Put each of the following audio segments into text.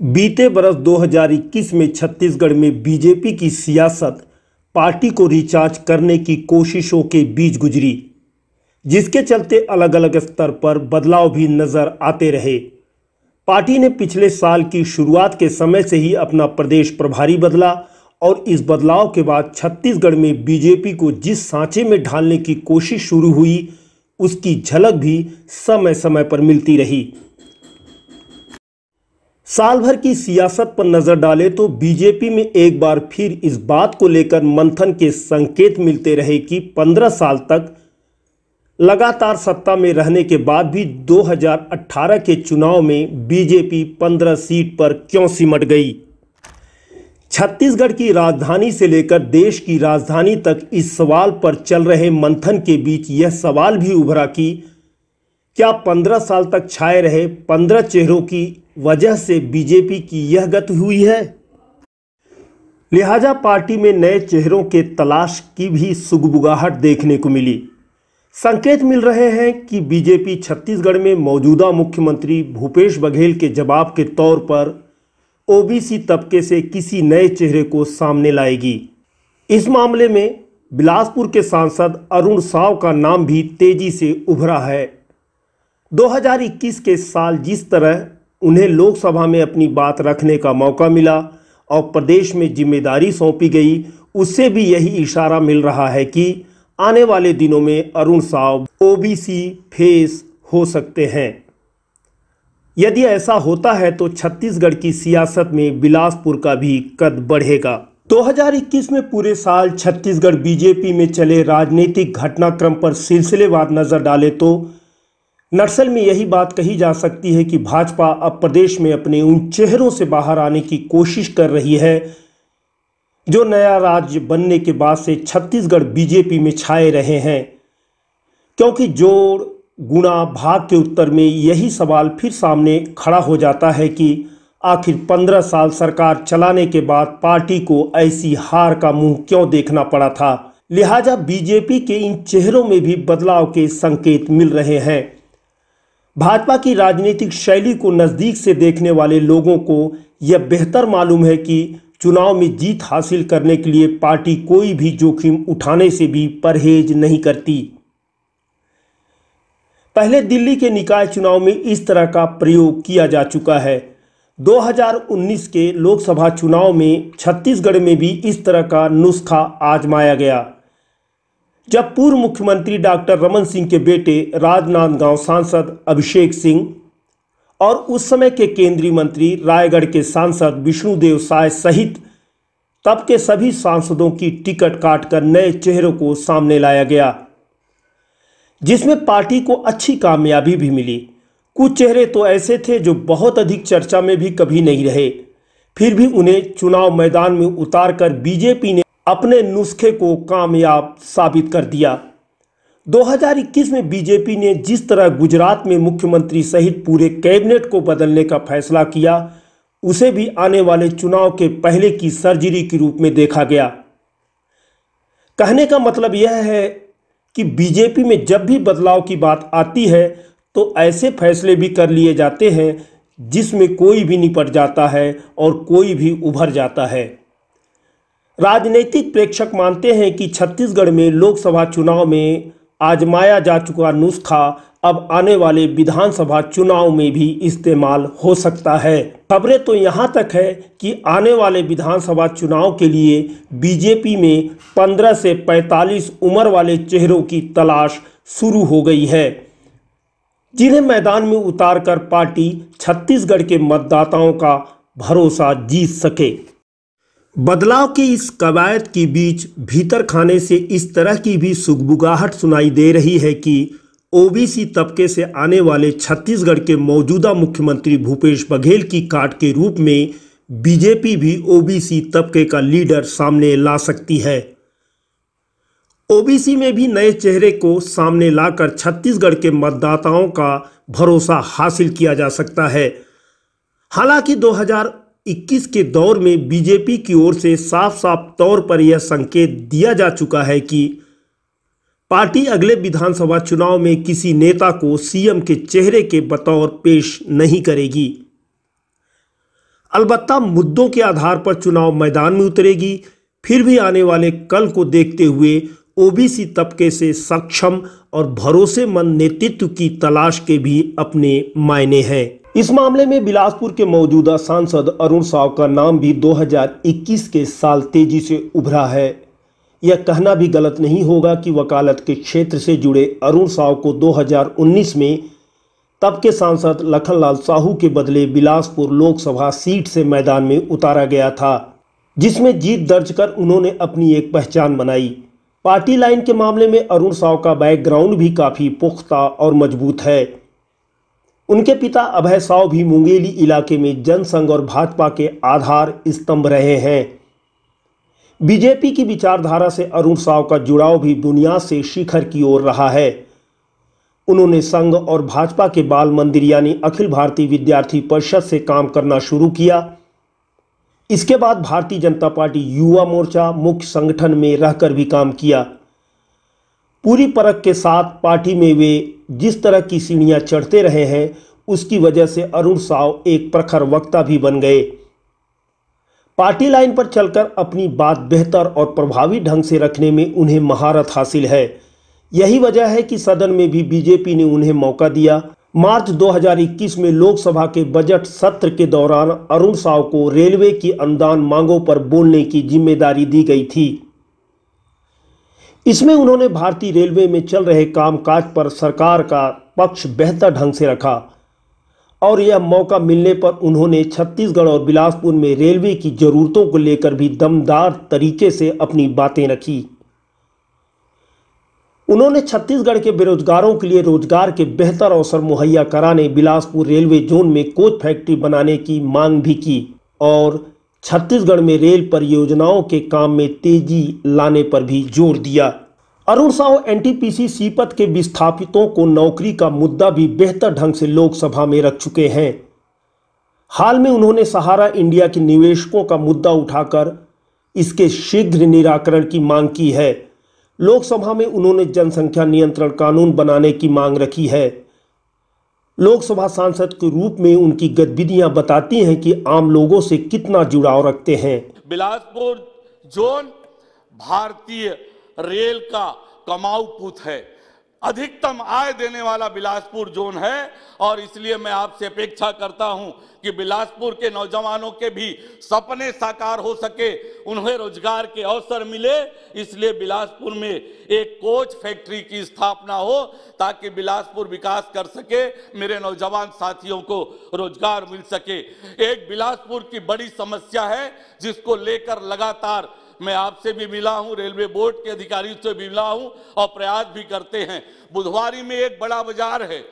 बीते बरस 2021 में छत्तीसगढ़ में बीजेपी की सियासत पार्टी को रिचार्ज करने की कोशिशों के बीच गुजरी जिसके चलते अलग अलग स्तर पर बदलाव भी नजर आते रहे पार्टी ने पिछले साल की शुरुआत के समय से ही अपना प्रदेश प्रभारी बदला और इस बदलाव के बाद छत्तीसगढ़ में बीजेपी को जिस सांचे में ढालने की कोशिश शुरू हुई उसकी झलक भी समय समय पर मिलती रही साल भर की सियासत पर नजर डाले तो बीजेपी में एक बार फिर इस बात को लेकर मंथन के संकेत मिलते रहे कि 15 साल तक लगातार सत्ता में रहने के बाद भी 2018 के चुनाव में बीजेपी 15 सीट पर क्यों सिमट गई छत्तीसगढ़ की राजधानी से लेकर देश की राजधानी तक इस सवाल पर चल रहे मंथन के बीच यह सवाल भी उभरा कि क्या पंद्रह साल तक छाए रहे पंद्रह चेहरों की वजह से बीजेपी की यह गति हुई है लिहाजा पार्टी में नए चेहरों के तलाश की भी सुगबुगाहट देखने को मिली संकेत मिल रहे हैं कि बीजेपी छत्तीसगढ़ में मौजूदा मुख्यमंत्री भूपेश बघेल के जवाब के तौर पर ओबीसी तबके से किसी नए चेहरे को सामने लाएगी इस मामले में बिलासपुर के सांसद अरुण साव का नाम भी तेजी से उभरा है 2021 के साल जिस तरह उन्हें लोकसभा में अपनी बात रखने का मौका मिला और प्रदेश में जिम्मेदारी सौंपी गई उससे भी यही इशारा मिल रहा है कि आने वाले दिनों में अरुण साव ओबीसी फेस हो सकते हैं यदि ऐसा होता है तो छत्तीसगढ़ की सियासत में बिलासपुर का भी कद बढ़ेगा 2021 में पूरे साल छत्तीसगढ़ बीजेपी में चले राजनीतिक घटनाक्रम पर सिलसिलेवार नजर डाले तो नर्सल में यही बात कही जा सकती है कि भाजपा अब प्रदेश में अपने उन चेहरों से बाहर आने की कोशिश कर रही है जो नया राज्य बनने के बाद से छत्तीसगढ़ बीजेपी में छाए रहे हैं क्योंकि जोड़ गुणा भाग के उत्तर में यही सवाल फिर सामने खड़ा हो जाता है कि आखिर पंद्रह साल सरकार चलाने के बाद पार्टी को ऐसी हार का मुंह क्यों देखना पड़ा था लिहाजा बीजेपी के इन चेहरों में भी बदलाव के संकेत मिल रहे हैं भाजपा की राजनीतिक शैली को नज़दीक से देखने वाले लोगों को यह बेहतर मालूम है कि चुनाव में जीत हासिल करने के लिए पार्टी कोई भी जोखिम उठाने से भी परहेज नहीं करती पहले दिल्ली के निकाय चुनाव में इस तरह का प्रयोग किया जा चुका है 2019 के लोकसभा चुनाव में छत्तीसगढ़ में भी इस तरह का नुस्खा आजमाया गया जब पूर्व मुख्यमंत्री डॉक्टर रमन सिंह के बेटे राजनांदगांव सांसद अभिषेक सिंह और उस समय के केंद्रीय मंत्री रायगढ़ के सांसद विष्णुदेव साय सहित तब के सभी सांसदों की टिकट काटकर नए चेहरों को सामने लाया गया जिसमें पार्टी को अच्छी कामयाबी भी मिली कुछ चेहरे तो ऐसे थे जो बहुत अधिक चर्चा में भी कभी नहीं रहे फिर भी उन्हें चुनाव मैदान में उतार कर बीजेपी ने अपने नुस्खे को कामयाब साबित कर दिया 2021 में बीजेपी ने जिस तरह गुजरात में मुख्यमंत्री सहित पूरे कैबिनेट को बदलने का फैसला किया उसे भी आने वाले चुनाव के पहले की सर्जरी के रूप में देखा गया कहने का मतलब यह है कि बीजेपी में जब भी बदलाव की बात आती है तो ऐसे फैसले भी कर लिए जाते हैं जिसमें कोई भी निपट जाता है और कोई भी उभर जाता है राजनीतिक प्रेक्षक मानते हैं कि छत्तीसगढ़ में लोकसभा चुनाव में आजमाया जा चुका नुस्खा अब आने वाले विधानसभा चुनाव में भी इस्तेमाल हो सकता है खबरें तो यहाँ तक है कि आने वाले विधानसभा चुनाव के लिए बीजेपी में 15 से 45 उम्र वाले चेहरों की तलाश शुरू हो गई है जिन्हें मैदान में उतारकर पार्टी छत्तीसगढ़ के मतदाताओं का भरोसा जीत सके बदलाव की इस कवायद के बीच भीतर खाने से इस तरह की भी सुगबुगाहट सुनाई दे रही है कि ओबीसी तबके से आने वाले छत्तीसगढ़ के मौजूदा मुख्यमंत्री भूपेश बघेल की काट के रूप में बीजेपी भी ओबीसी तबके का लीडर सामने ला सकती है ओबीसी में भी नए चेहरे को सामने लाकर छत्तीसगढ़ के मतदाताओं का भरोसा हासिल किया जा सकता है हालांकि 2021 के दौर में बीजेपी की ओर से साफ साफ तौर पर यह संकेत दिया जा चुका है कि पार्टी अगले विधानसभा चुनाव में किसी नेता को सीएम के चेहरे के बतौर पेश नहीं करेगी अलबत्ता मुद्दों के आधार पर चुनाव मैदान में उतरेगी फिर भी आने वाले कल को देखते हुए ओबीसी तबके से सक्षम और भरोसेमंद नेतृत्व की तलाश के भी अपने मायने हैं इस मामले में बिलासपुर के मौजूदा सांसद अरुण साव का नाम भी 2021 के साल तेजी से उभरा है यह कहना भी गलत नहीं होगा कि वकालत के क्षेत्र से जुड़े अरुण साहू को 2019 में तब के सांसद लखनलाल साहू के बदले बिलासपुर लोकसभा सीट से मैदान में उतारा गया था जिसमें जीत दर्ज कर उन्होंने अपनी एक पहचान बनाई पार्टी लाइन के मामले में अरुण साव का बैकग्राउंड भी काफ़ी पुख्ता और मजबूत है उनके पिता अभय साव भी मुंगेली इलाके में जनसंघ और भाजपा के आधार स्तंभ रहे हैं बीजेपी की विचारधारा से अरुण साव का जुड़ाव भी बुनियाद से शिखर की ओर रहा है उन्होंने संघ और भाजपा के बाल मंदिर यानी अखिल भारतीय विद्यार्थी परिषद से काम करना शुरू किया इसके बाद भारतीय जनता पार्टी युवा मोर्चा मुख्य संगठन में रहकर भी काम किया पूरी परख के साथ पार्टी में वे जिस तरह की सीढ़ियां चढ़ते रहे हैं उसकी वजह से अरुण साव एक प्रखर वक्ता भी बन गए पार्टी लाइन पर चलकर अपनी बात बेहतर और प्रभावी ढंग से रखने में उन्हें महारत हासिल है यही वजह है कि सदन में भी बीजेपी ने उन्हें मौका दिया मार्च 2021 में लोकसभा के बजट सत्र के दौरान अरुण साव को रेलवे की अनुदान मांगों पर बोलने की जिम्मेदारी दी गई थी इसमें उन्होंने भारतीय रेलवे में चल रहे कामकाज पर सरकार का पक्ष बेहतर ढंग से रखा और यह मौका मिलने पर उन्होंने छत्तीसगढ़ और बिलासपुर में रेलवे की जरूरतों को लेकर भी दमदार तरीके से अपनी बातें रखी उन्होंने छत्तीसगढ़ के बेरोजगारों के लिए रोजगार के बेहतर अवसर मुहैया कराने बिलासपुर रेलवे जोन में कोच फैक्ट्री बनाने की मांग भी की और छत्तीसगढ़ में रेल परियोजनाओं के काम में तेजी लाने पर भी जोर दिया अरुण साहू एनटीपीसी सीपत के विस्थापितों को नौकरी का मुद्दा भी बेहतर ढंग से लोकसभा में रख चुके हैं हाल में उन्होंने सहारा इंडिया के निवेशकों का मुद्दा उठाकर इसके शीघ्र निराकरण की मांग की है लोकसभा में उन्होंने जनसंख्या नियंत्रण कानून बनाने की मांग रखी है लोकसभा सांसद के रूप में उनकी गतिविधियां बताती हैं कि आम लोगों से कितना जुड़ाव रखते हैं बिलासपुर जोन भारतीय रेल का कमाऊ पुत है अधिकतम आय देने वाला बिलासपुर जोन है और इसलिए मैं आपसे अपेक्षा करता हूं कि बिलासपुर के नौजवानों के भी सपने साकार हो सके उन्हें रोजगार के अवसर मिले इसलिए बिलासपुर में एक कोच फैक्ट्री की स्थापना हो ताकि बिलासपुर विकास कर सके मेरे नौजवान साथियों को रोजगार मिल सके एक बिलासपुर की बड़ी समस्या है जिसको लेकर लगातार मैं आपसे भी मिला हूं रेलवे बोर्ड के अधिकारी से भी मिला हूं और प्रयास भी करते हैं बुधवारी में एक बड़ा बाजार है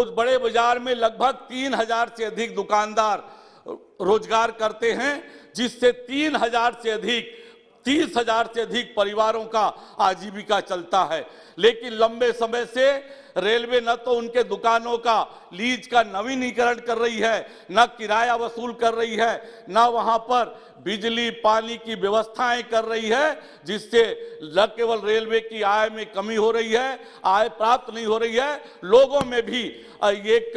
उस बड़े बाजार में लगभग तीन हजार से अधिक दुकानदार रोजगार करते हैं जिससे तीन हजार से अधिक तीस हजार से अधिक परिवारों का आजीविका चलता है लेकिन लंबे समय से रेलवे न तो उनके दुकानों का लीज का नवीनीकरण कर रही है न किराया वसूल कर रही है न वहां पर बिजली पानी की व्यवस्थाएं कर रही है जिससे न केवल रेलवे की आय में कमी हो रही है आय प्राप्त नहीं हो रही है लोगों में भी एक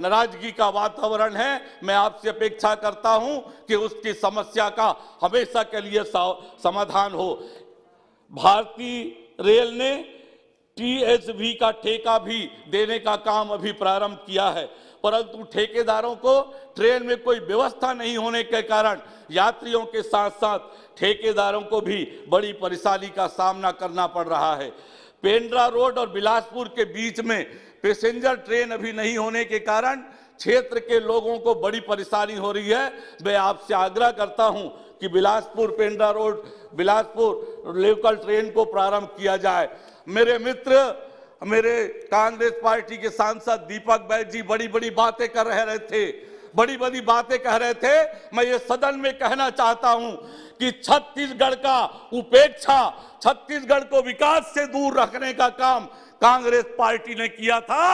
नाराजगी का वातावरण है मैं आपसे अपेक्षा करता हूं कि उसकी समस्या का हमेशा के लिए समाधान हो भारतीय रेल ने टीएसवी का ठेका भी देने का काम अभी प्रारंभ किया है परंतु ठेकेदारों को ट्रेन में कोई व्यवस्था नहीं होने के कारण यात्रियों के साथ साथ ठेकेदारों को भी बड़ी परेशानी का सामना करना पड़ रहा है पेंड्रा रोड और बिलासपुर के बीच में पैसेंजर ट्रेन अभी नहीं होने के कारण क्षेत्र के लोगों को बड़ी परेशानी हो रही है मैं आपसे आग्रह करता हूं कि Bilaspur Pendra road Bilaspur local train को प्रारंभ किया जाए मेरे मित्र मेरे कांग्रेस पार्टी के सांसद दीपक बैद जी बड़ी बड़ी बातें कर रहे थे बड़ी बड़ी बातें कह रहे थे मैं ये सदन में कहना चाहता हूं कि छत्तीसगढ़ का उपेक्षा छत्तीसगढ़ को विकास से दूर रखने का काम कांग्रेस पार्टी ने किया था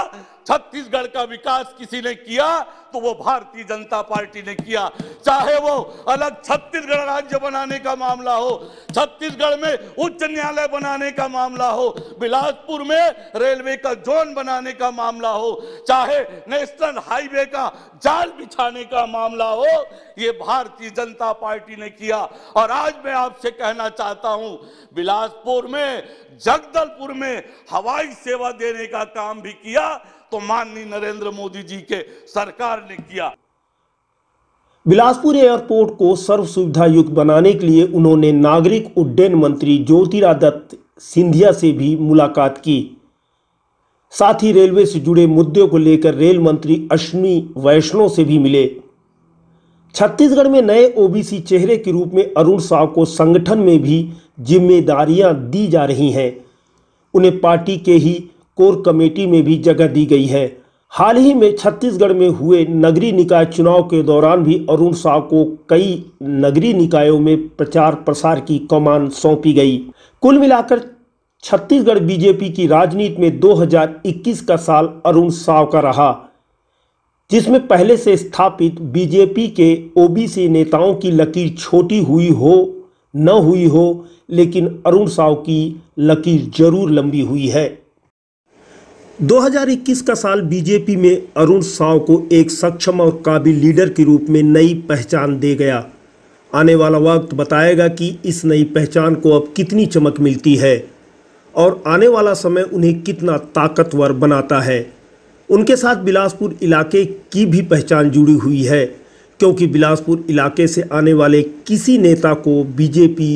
छत्तीसगढ़ का विकास किसी ने किया तो वो भारतीय जनता पार्टी ने किया चाहे वो अलग छत्तीसगढ़ राज्य बनाने का मामला हो छत्तीसगढ़ में उच्च न्यायालय बनाने का मामला हो बिलासपुर में रेलवे का जोन बनाने का मामला हो चाहे नेशनल हाईवे का जाल बिछाने का मामला हो ये भारतीय जनता पार्टी ने किया और आज मैं आपसे कहना चाहता हूं बिलासपुर में जगदलपुर में हवाई सेवा देने का काम भी किया तो माननीय नरेंद्र मोदी जी के सरकार ने किया बिलासपुर एयरपोर्ट को सर्व सुविधा युक्त बनाने के लिए उन्होंने नागरिक उड्डयन मंत्री ज्योतिरादित्य सिंधिया से भी मुलाकात की साथ ही रेलवे से जुड़े मुद्दों को लेकर रेल मंत्री अश्विनी वैष्णव से भी मिले छत्तीसगढ़ में नए ओबीसी चेहरे के रूप में अरुण साव को संगठन में भी जिम्मेदारियां दी जा रही हैं उन्हें पार्टी के ही कोर कमेटी में भी जगह दी गई है हाल ही में छत्तीसगढ़ में हुए नगरीय निकाय चुनाव के दौरान भी अरुण साव को कई नगरीय निकायों में प्रचार प्रसार की कमान सौंपी गई कुल मिलाकर छत्तीसगढ़ बीजेपी की राजनीति में 2021 का साल अरुण साव का रहा जिसमें पहले से स्थापित बीजेपी के ओबीसी नेताओं की लकीर छोटी हुई हो न हुई हो लेकिन अरुण साव की लकीर जरूर लंबी हुई है 2021 का साल बीजेपी में अरुण साव को एक सक्षम और काबिल लीडर के रूप में नई पहचान दे गया आने वाला वक्त बताएगा कि इस नई पहचान को अब कितनी चमक मिलती है और आने वाला समय उन्हें कितना ताकतवर बनाता है उनके साथ बिलासपुर इलाके की भी पहचान जुड़ी हुई है क्योंकि बिलासपुर इलाके से आने वाले किसी नेता को बीजेपी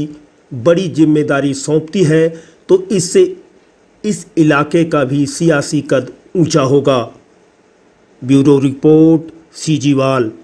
बड़ी जिम्मेदारी सौंपती है तो इससे इस इलाके का भी सियासी कद ऊंचा होगा ब्यूरो रिपोर्ट सीजीवाल